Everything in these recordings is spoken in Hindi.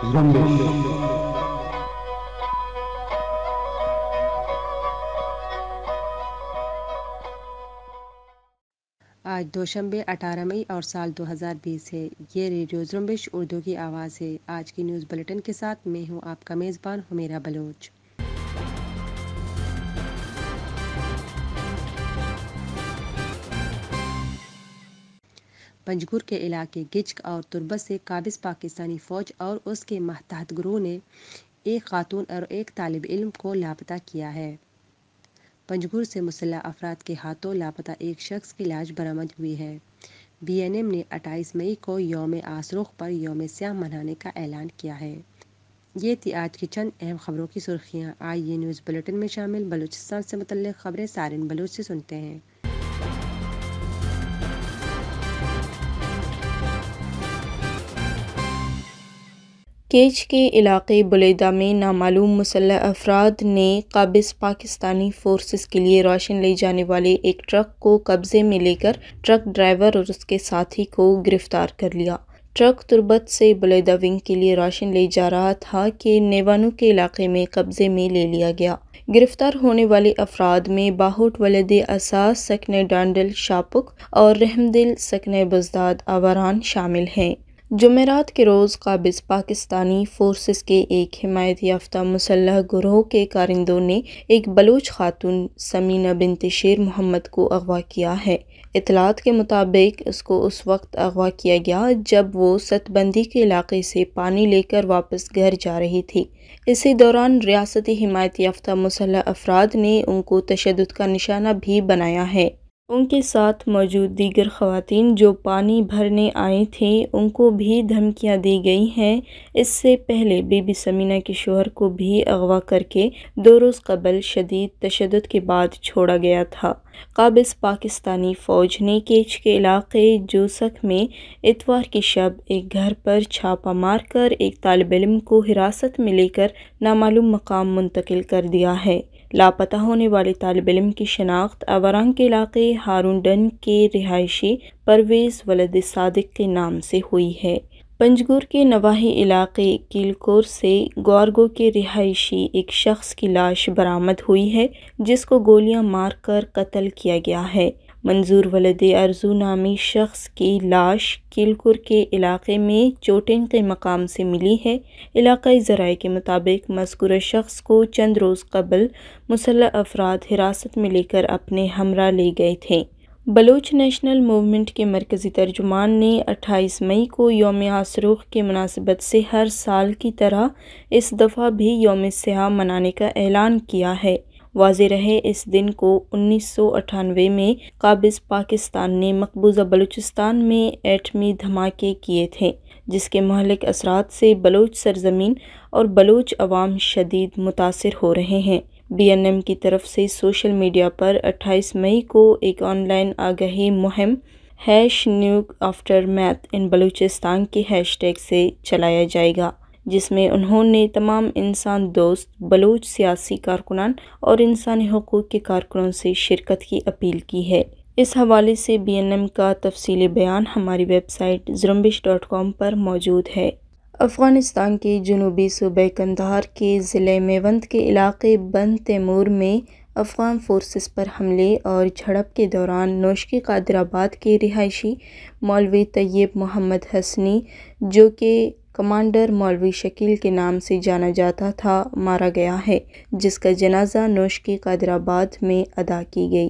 आज दोशंबे 18 मई और साल 2020 है ये रेडियो जुम्बिश उर्दू की आवाज़ है आज की न्यूज़ बुलेटिन के साथ मैं हूँ आपका मेज़बान हमेरा बलोच पंजगुर के इलाके गिचक और तुरबत से काबिज़ पाकिस्तानी फ़ौज और उसके मातहत गुरु ने एक खातून और एक तालब इल्म को लापता किया है पंजगुर से मुसल अफराद के हाथों लापता एक शख्स की लाश बरामद हुई है बीएनएम ने 28 मई को योम आसरुख पर योम स्याह मनाने का ऐलान किया है ये थी आज की चंद अहम खबरों की सुर्खियाँ आइए न्यूज़ बुलेटिन में शामिल बलूचिस्तान से मतलब खबरें सारिन बलूच से सुनते हैं केच के इलाके बुलेदा में नामालूम मुसलह अफराद ने काबिज पाकिस्तानी फोर्सेस के लिए रोशन ले जाने वाले एक ट्रक को कब्जे में लेकर ट्रक ड्राइवर और उसके साथी को गिरफ्तार कर लिया ट्रक तुरबत से बुलेदा विंग के लिए रोशन ले जा रहा था कि नेवानु के इलाके में कब्जे में ले लिया गया गिरफ्तार होने वाले अफराद में बाहुट वलद असास सकन डांडल शापुक और रहमदिल सकन बजदाद आवारान शामिल हैं जमेरात के रोज़ काबिज पाकिस्तानी फ़ोर्स के एक हमायत याफ्ता मुसलह ग्रोह के कारिंदों ने एक बलूच खातून समीना बिन तशेर मोहम्मद को अगवा किया है इतलात के मुताबिक उसको उस वक्त अगवा किया गया जब वो सतबंदी के इलाके से पानी लेकर वापस घर जा रही थी इसी दौरान रियासती हिमायत याफ्ता मुसलह अफराद ने उनको तशद का निशाना भी बनाया है उनके साथ मौजूद दीगर खवतान जो पानी भरने आई थे उनको भी धमकियां दी गई हैं इससे पहले बीबी समीना के शोहर को भी अगवा करके दो रोज़ कबल शदीद तशद के बाद छोड़ा गया था काबिज पाकिस्तानी फ़ौज ने केच के इलाके जोसक में इतवार की शब एक घर पर छापा मारकर एक तालब इम को हिरासत में लेकर नामालूम मकाम मुंतकिल कर दिया है लापता होने वाले तालब इम की शनाख्त अवरंग के इलाके हारून डन के रिहायशी परवेज़ वलद सदक के नाम से हुई है पंजगुर के नवाही इलाके किलकोर से गौरगो के रिहायशी एक शख्स की लाश बरामद हुई है जिसको गोलियां मारकर कत्ल किया गया है मंजूर वलद अर्जू नामी शख्स की लाश किलकुर के इलाके में चोटिन के मकाम से मिली है इलाकई ज़राए के मुताबिक मजकूर शख्स को चंद रोज़ कबल मुसल अफराद हिरासत में लेकर अपने हमरा ले गए थे बलोच नेशनल मूवमेंट के मरकज़ी तर्जुमान ने 28 मई को योम आसरुख के मुनासिबत से हर साल की तरह इस दफ़ा भी योम सयाह मनाने का ऐलान किया है वाज़ रहे इस दिन को उन्नीस सौ अठानवे में काबिज़ पाकिस्तान ने मकबूजा बलूचिस्तान में एटमी धमाके किए थे जिसके महलिक असरात से बलोच सरजमीन और बलोच अवाम शदीद मुतासर हो रहे हैं बी एन एम की तरफ से सोशल मीडिया पर अट्ठाईस मई को एक ऑनलाइन आगही मुहिम hash nuke aftermath in Balochistan के हैशटैग से चलाया जाएगा जिसमें उन्होंने तमाम इंसान दोस्त बलोच सियासी कारकुनान और इंसानी हकूक़ के कारकुनों से शिरकत की अपील की है इस हवाले से बी एन एम का तफसी बयान हमारी वेबसाइट जरम्बिश डॉट कॉम पर मौजूद है अफ़गानिस्तान के जनूबी सूबे कंधार के ज़िले मेवंत के इलाके बंद तैमूर में अफ़गान फोर्सेस पर हमले और झड़प के दौरान नोशकी कादराबाद के रिहायशी मौलवी तैयब मोहम्मद हसनी जो कि कमांडर मौलवी शकील के नाम से जाना जाता था मारा गया है जिसका जनाजा नोश कादराबाद में अदा की गई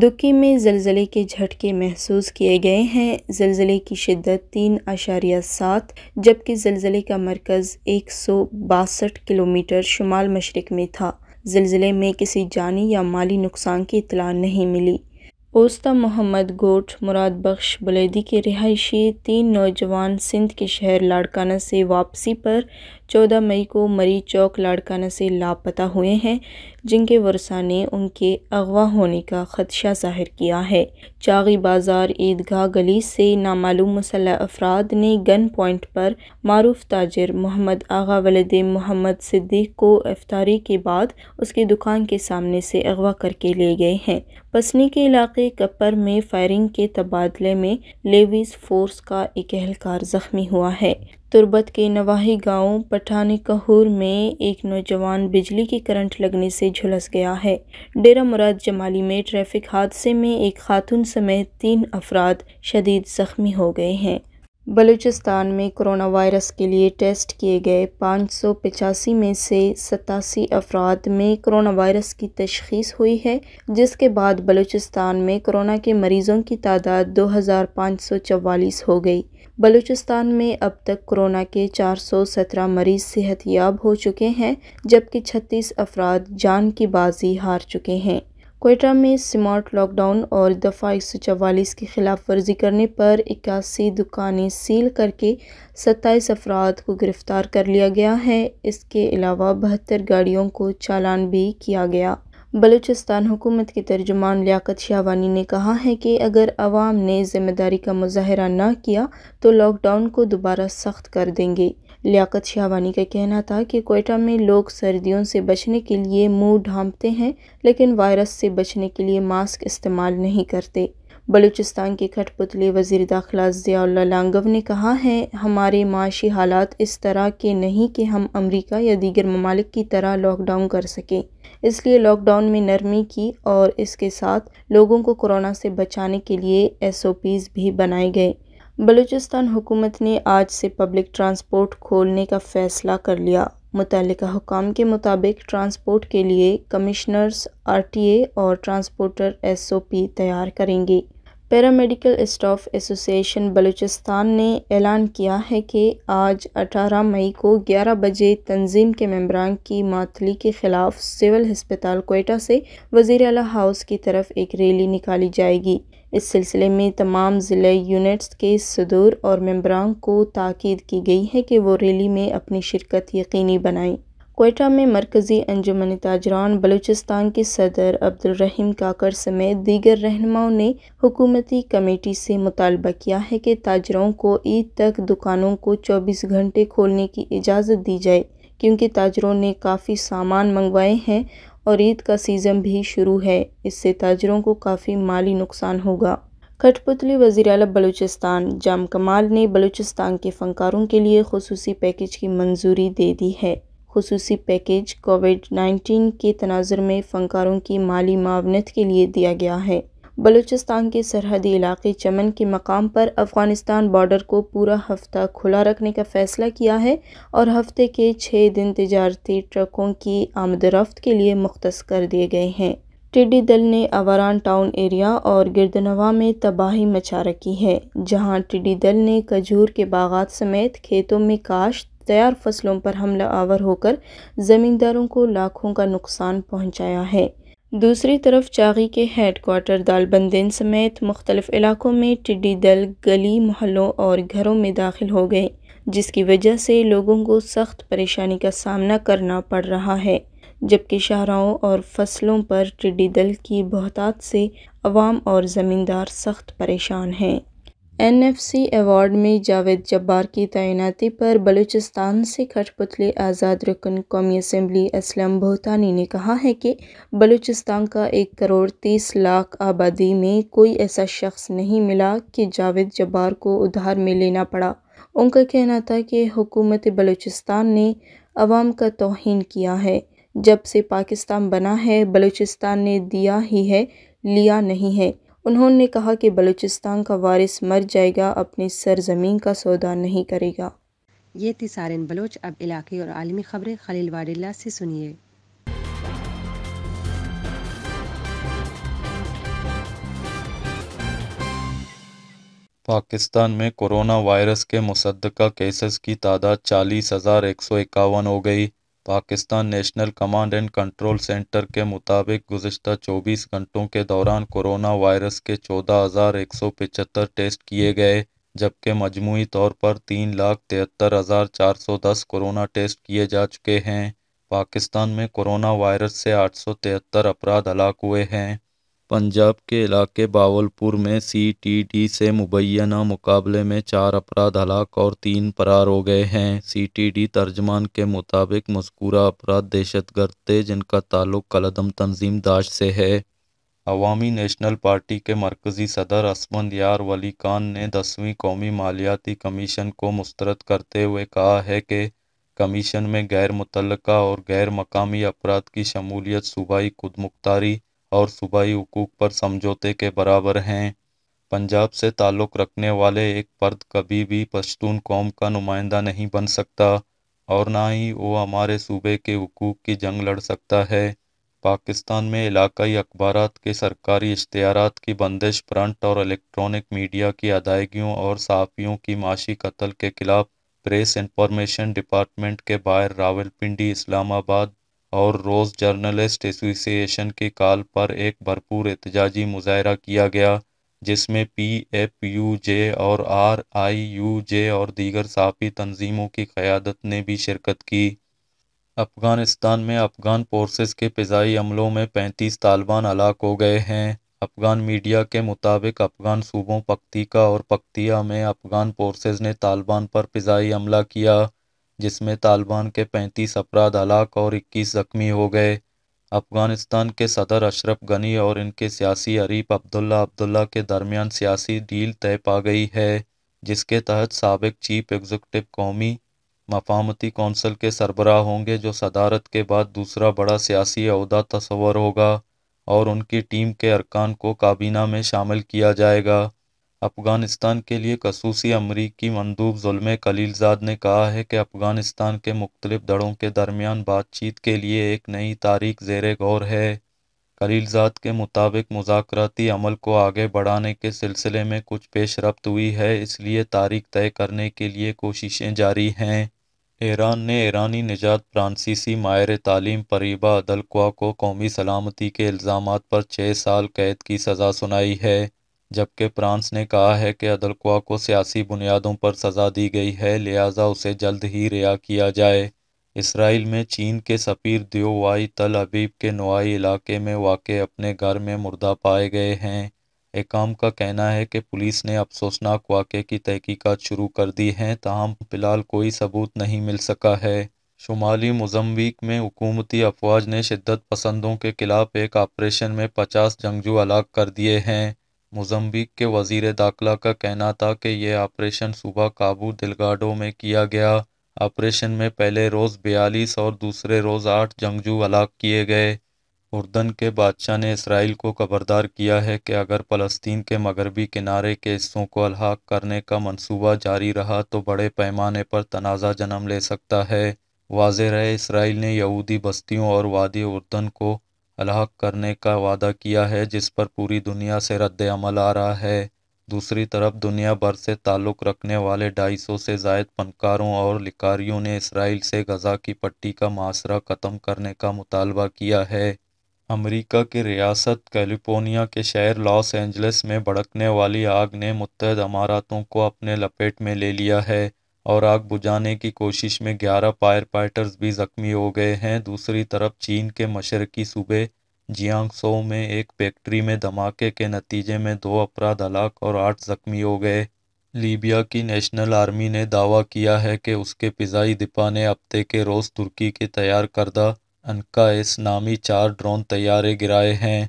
दुकी में जलज़ले के झटके महसूस किए गए हैं जलज़ले की शिद्दत तीन आशारिया सात जबकि जलज़ले का मरकज़ एक सौ बासठ किलोमीटर शुमाल मशरक में था जलज़ले में किसी जानी या माली नुकसान की इतला नहीं मिली पोस्ता मोहम्मद गोठ मुराद बख्श बलेदी के रिहायशी तीन नौजवान सिंध के शहर लाड़काना से वापसी पर 14 मई को मरी चौक लाड़काना से लापता हुए हैं जिनके वर्षा ने उनके अगवा होने का खदशा जाहिर किया है चागी बाजार ईदगाह गली से नामालूम मसल अफराद ने गन पॉइंट पर मारूफ ताजर मोहम्मद आगा वलद मोहम्मद सिद्दीक को अफतारी के बाद उसकी दुकान के सामने से अगवा करके ले गए हैं पसनी के इलाके कपर में फायरिंग के तबादले में लेविस फोर्स का एक एहलकार जख्मी हुआ है तुरबत के नवाही गांव पठानी कहूर में एक नौजवान बिजली के करंट लगने से झुलस गया है डेरा मुराद जमाली में ट्रैफिक हादसे में एक खातून समेत तीन अफराद शदीद जख्मी हो गए हैं बलूचिस्तान में कोरोना वायरस के लिए टेस्ट किए गए पाँच सौ पचासी में से सतासी अफराद में कोरोना वायरस की तशखीस हुई है जिसके बाद बलूचिस्तान में कोरोना के मरीज़ों की तादाद दो हज़ार पाँच सौ चवालीस हो गई बलूचिस्तान में अब तक कोरोना के 417 मरीज सेहतियाब हो चुके हैं जबकि 36 अफराद जान की बाजी हार चुके हैं कोयटा में स्मार्ट लॉकडाउन और दफ़ा एक सौ चवालीस की खिलाफ वर्जी करने पर इक्यासी दुकानें सील करके सत्ताईस अफराद को गिरफ़्तार कर लिया गया है इसके अलावा बहत्तर गाड़ियों को चालान भी किया गया बलूचिस्तान हुकूमत के तर्जुमान लियाकत शाहवानी ने कहा है कि अगर अवाम ने ज़िम्मेदारी का मुजाहरा न किया तो लॉकडाउन को दोबारा सख्त कर देंगे लियाकत शाहवानी का कहना था कि कोयटा में लोग सर्दियों से बचने के लिए मुंह ढांपते हैं लेकिन वायरस से बचने के लिए मास्क इस्तेमाल नहीं करते बलूचिस्तान के खटपुतले वजीर दाखिला ज़ियाल्ला लांगव ने कहा है हमारे माशी हालात इस तरह के नहीं कि हम अमरीका या दीगर ममालिक की तरह लॉकडाउन कर सकें इसलिए लॉकडाउन में नरमी की और इसके साथ लोगों को कोरोना से बचाने के लिए एस भी बनाए गए बलूचिस्तान हुकूमत ने आज से पब्लिक ट्रांसपोर्ट खोलने का फ़ैसला कर लिया मुतल हुकाम के मुताबिक ट्रांसपोर्ट के लिए कमिश्नर्स आरटीए और ट्रांसपोर्टर एसओपी तैयार करेंगे पैरामेडिकल स्टाफ एसोसिएशन बलूचिस्तान ने ऐलान किया है कि आज 18 मई को 11 बजे तंजीम के मम्बरान की मातली के ख़िलाफ़ सिविल हस्पताल कोयटा से वजीर अला हाउस की तरफ एक रैली निकाली जाएगी इस सिलसिले में तमाम ज़िले यूनिट्स के सदूर और मम्बरान को ताकीद की गई है कि वो रैली में अपनी शिरकत यकीनी बनाएं कोयटा में मरकज़ी अंजुमन ताजरान बलूचिस्तान के सदर अब्दुलरहीम काकर समेत दीगर रहनुमाओं ने हुकूमती कमेटी से मुतालबा किया है कि ताजरों को ईद तक दुकानों को चौबीस घंटे खोलने की इजाज़त दी जाए क्योंकि ताजरों ने काफ़ी सामान मंगवाए हैं और ईद का सीज़न भी शुरू है इससे ताजरों को काफ़ी माली नुकसान होगा खटपुतली वज़ी अल बलूचिस्तान जाम कमाल ने बलूचिस्तान के फ़नकारों के लिए खसूसी पैकेज की मंजूरी दे दी है खसूसी पैकेज कोविड नाइन्टीन के तनाजर में फ़नकारों की माली मावनत के लिए दिया गया है बलूचिस्तान के सरहदी इलाके चमन के मकाम पर अफ़गानिस्तान बॉर्डर को पूरा हफ्ता खुला रखने का फ़ैसला किया है और हफ्ते के छः दिन तजारती ट्रकों की आमदरफ्त के लिए मुख्त कर दिए गए हैं टिड्डी दल ने अवारान टाउन एरिया और गिरदनवा में तबाही मचा रखी है जहां टिड्डी दल ने खजूर के बागात समेत खेतों में काश्त तैयार फसलों पर हमला आवर होकर ज़मींदारों को लाखों का नुकसान पहुंचाया है दूसरी तरफ चागी के हेड क्वार्टर दालबंदेन समेत मुख्तलिफ इलाकों में टिड्डी दल गली मोहल्लों और घरों में दाखिल हो गए जिसकी वजह से लोगों को सख्त परेशानी का सामना करना पड़ रहा है जबकि शाहराओं और फसलों पर टिड्डी दल की बहतात से अवाम और ज़मींदार सख्त परेशान हैं एनएफसी अवार्ड में जावेद जब्बार की तैनाती पर बलूचिस्तान से कठपुतले आज़ाद रुकन कौमी असम्बली असलम भोतानी ने कहा है कि बलूचिस्तान का एक करोड़ तीस लाख आबादी में कोई ऐसा शख्स नहीं मिला कि जावेद जब्बार को उधार में लेना पड़ा उनका कहना था कि हुकूमत बलूचिस्तान ने अवाम का तोहन किया है जब से पाकिस्तान बना है बलूचिस्तान ने दिया ही है लिया नहीं है उन्होंने कहा कि बलूचिस्तान का वारिस मर जाएगा अपनी सरजमीन का सौदा नहीं करेगा ये थी सारिन बलोच अब इलाके और आलमी खबरें खलील वाडिल्ला से सुनिए पाकिस्तान में कोरोना वायरस के मुसदा केसेस की तादाद चालीस हज़ार एक सौ इक्यावन हो गई Pakistan National Command and Control Centre के मुताबिक गुजशत 24 घंटों के दौरान कोरोना वायरस के चौदह हज़ार एक सौ पचहत्तर टेस्ट किए गए जबकि मजमू तौर पर तीन लाख तिहत्तर हज़ार चार सौ दस कोरोना टेस्ट किए जा चुके हैं पाकिस्तान में कोरोना वायरस से आठ सौ तिहत्तर अपराध हलाक हुए हैं पंजाब के इलाके बावलपुर में सीटीडी से मुबैना मुकाबले में चार अपराध हलाक और तीन फरार हो गए हैं सीटीडी तर्जमान के मुताबिक मस्कूरा अपराध दहशत गर्द थे जिनका ताल्लुक कलदम तंजीम दाश से है अवामी नेशनल पार्टी के मरकज़ी सदर असमंद यार वली खान ने दसवीं कौमी मालियाती कमीशन को मुस्तरद करते हुए कहा है कि कमीशन में गैर मुतल और गैर मकामी अफराद की शमूलियत सूबाई खुद मुख्तारी और सूबाई हकूक़ पर समझौते के बराबर हैं पंजाब से ताल्लुक़ रखने वाले एक फ़र्द कभी भी पश्तून कौम का नुमाइंदा नहीं बन सकता और ना ही वो हमारे सूबे के हकूक़ की जंग लड़ सकता है पाकिस्तान में इलाकई अखबार के सरकारी इश्तहार की बंदिश प्रंट और इलेक्ट्रॉनिक मीडिया की अदायगियों और सहाफ़ियों की माशी कत्ल के ख़िलाफ़ प्रेस इंफॉर्मेशन डिपार्टमेंट के बाहर रावलपिंडी इस्लामाबाद और रोज़ जर्नलिस्ट एसोसिएशन के काल पर एक भरपूर एहतजाजी मुजाहरा किया गया जिसमें पी एफ यू जे और आर आई यू जे और दीगर सहाफ़ी तनजीमों की क़्यादत ने भी शिरकत की अफ़गानिस्तान में अफ़गान फोर्सेस के फ़जाई अमलों में पैंतीस तालिबान हलाक हो गए हैं अफ़गान मीडिया के मुताबिक अफ़गान सूबों पक्तिका और पख्तिया में अफ़गान फोर्सेस ने तालिबान पर फ़जाई हमला किया जिसमें तालिबान के पैंतीस अपराध हलाक और इक्कीस जख्मी हो गए अफ़गानिस्तान के सदर अशरफ गनी और इनके सियासी अरीफ अब्दुल्ला अब्दुल्ला के दरमियान सियासी डील तय पा गई है जिसके तहत सबक चीफ एग्जीक्यूटिव कौमी मफामती कौंसिल के सरबराह होंगे जो सदारत के बाद दूसरा बड़ा सियासी अहदा तस्वर होगा और उनकी टीम के अरकान को काबीना में शामिल किया जाएगा अफ़गानिस्तान के लिए खसूसी अमरीकी मंदूब जुलम खलीलजाद ने कहा है कि अफ़गानिस्तान के मुख्तलिफ दड़ों के दरमियान बातचीत के लिए एक नई तारीख जेर गौर है खलीलजाद के मुताबिक मुजाकती अमल को आगे बढ़ाने के सिलसिले में कुछ पेश रफ्त हुई है इसलिए तारीख तय करने के लिए कोशिशें जारी हैं ईरान ने ईरानी निजात फ्रांसीसी मायर तालीम परीबा अदलकुआ को कौमी सलामती के इल्ज़ाम पर छः साल कैद की सज़ा सुनाई है जबकि फ्रांस ने कहा है कि अदलकुआ को सियासी बुनियादों पर सज़ा दी गई है लिहाजा उसे जल्द ही रिहा किया जाए इसराइल में चीन के सफ़ीर दियोवाई तल अबीब के नवाई इलाके में वाक़ अपने घर में मुर्दा पाए गए हैं एकाम का कहना है कि पुलिस ने अफसोसनाक वाक़े की तहकीकत शुरू कर दी है तहम फ़िलहाल कोई सबूत नहीं मिल सका है शुमाली मुजम्बिक में हुकूमती अफवाज ने शिद्दत पसंदों के खिलाफ एक ऑपरेशन में पचास जंगजू हलाक कर दिए हैं मोज़म्बिक के वजीर दाखिला का कहना था कि यह ऑपरेशन सुबह काबू दिलगाडो में किया गया ऑपरेशन में पहले रोज़ बयालीस और दूसरे रोज़ आठ जंगजू हलाक किए गए उर्दन के बादशाह ने इसराइल को खबरदार किया है कि अगर फ़लस्तीन के मगरबी किनारे के हिस्सों को अलहाक करने का मंसूबा जारी रहा तो बड़े पैमाने पर तनाज़ा जन्म ले सकता है वाज रहे इसराइल ने यहूदी बस्तियों और वादी उर्दन को हलाक करने का वादा किया है जिस पर पूरी दुनिया से रद्द अमल आ रहा है दूसरी तरफ दुनिया भर से ताल्लुक़ रखने वाले ढाई सौ से जायद फनकारों और लिकारियों ने इसराइल से गज़ा की पट्टी का मासरा ख़त्म करने का मुतालबा किया है अमेरिका की रियासत कैलिफोर्निया के शहर लॉस एंजल्स में भड़कने वाली आग ने मुतहद अमारातों को अपने लपेट में ले लिया है और आग बुझाने की कोशिश में 11 फायर फाइटर्स भी जख्मी हो गए हैं दूसरी तरफ चीन के मशरकी सूबे जियांगसो में एक फैक्ट्री में धमाके के नतीजे में दो अपराध हलाक और आठ जख्मी हो गए लीबिया की नेशनल आर्मी ने दावा किया है कि उसके फिजाई दिपा ने हफ्ते के रोज़ तुर्की के तैयार करदा अनका एस नामी चार ड्रोन तैयारे गिराए हैं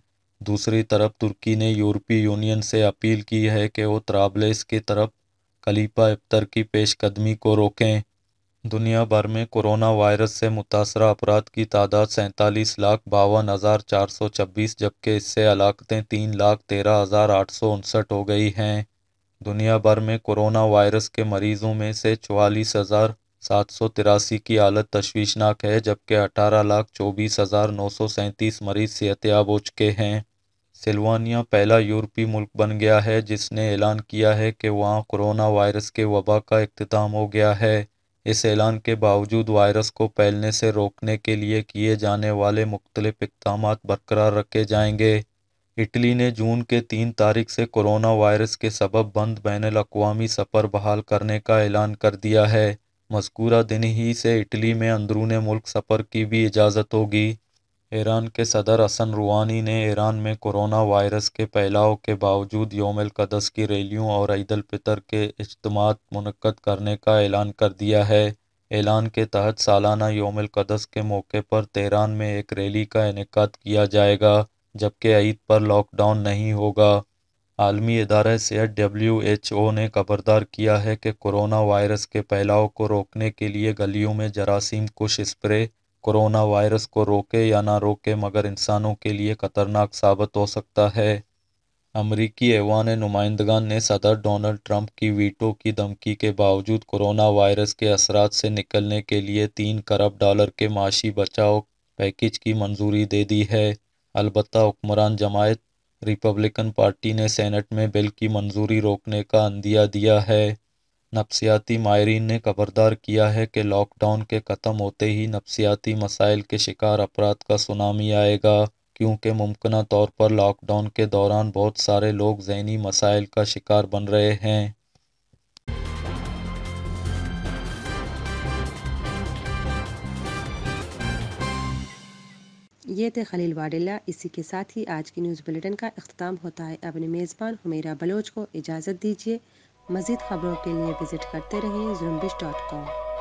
दूसरी तरफ तुर्की ने यूरोपीय यूनियन से अपील की है कि वो त्राबलेस की तरफ खलीफा इफ्तर की पेशकदमी को रोकें दुनिया भर में कोरोना वायरस से मुतासर अफराद की तादाद सैंतालीस लाख बावन हज़ार चार सौ छब्बीस जबकि इससे हलाकतें तीन लाख तेरह हज़ार आठ सौ उनसठ हो गई हैं दुनिया भर में कोरोना वायरस के मरीज़ों में से चवालीस हज़ार सात सौ तिरासी की हालत तशवीशनाक है जबकि अठारह लाख चौबीस हज़ार नौ सौ सैंतीस मरीज़ सेहतियाब हो चुके हैं सिल्वानिया पहला यूरोपीय मुल्क बन गया है जिसने ऐलान किया है कि वहाँ कोरोना वायरस के वबा का अख्ताम हो गया है इस ऐलान के बावजूद वायरस को फैलने से रोकने के लिए किए जाने वाले मुख्तलिफ इकदाम बरकरार रखे जाएंगे इटली ने जून के तीन तारीख से कोरोना वायरस के सबब बंद बैन अवी सफ़र बहाल करने का ऐलान कर दिया है मजकूरा दिन ही से इटली में अंदरून मुल्क सफ़र की भी इजाज़त होगी ईरान के सदर हसन रूहानी ने ईरान में कोरोना वायरस के फैलाव के बावजूद योम कदस की रैलियों और फितर के इज्तम मनक़द करने का ऐलान कर दिया है ऐलान के तहत सालाना योम कदस के मौके पर तेहरान में एक रैली का इनका किया जाएगा जबकि ईद पर लॉकडाउन नहीं होगा आलमी इदारा सेहत डब्ल्यू एच ओ ने खबरदार किया है कि कोरोना वायरस के फैलाव को रोकने के लिए गलियों में जरासीम कुछ स्प्रे कोरोना वायरस को रोके या ना रोके मगर इंसानों के लिए खतरनाक साबित हो सकता है अमरीकी ऐवान नुमाइंदगान ने सदर डोनाल्ड ट्रंप की वीटो की धमकी के बावजूद कोरोना वायरस के असरा से निकलने के लिए तीन खरब डॉलर के माशी बचाव पैकेज की मंजूरी दे दी है अलबत् हुक्मरान जमायत रिपब्लिकन पार्टी ने सेनेट में बिल की मंजूरी रोकने का अंदिया दिया है नफसियाती मायरीन ने खबरदार किया है कि लॉकडाउन के ख़त्म होते ही नफसियाती मसाइल के शिकार अफराद का सुनामी आएगा क्योंकि मुमकिन तौर पर लॉकडाउन के दौरान बहुत सारे लोग जहनी मसाइल का शिकार बन रहे हैं ये थे खलील वाडिल्ला इसी के साथ ही आज की न्यूज़ बुलेटिन का अख्ताम होता है अपने मेज़बान हुमेरा बलोच को इजाज़त दीजिए मज़ीद खबरों के लिए विज़िट करते रहिए जुम्बिश डॉट कॉम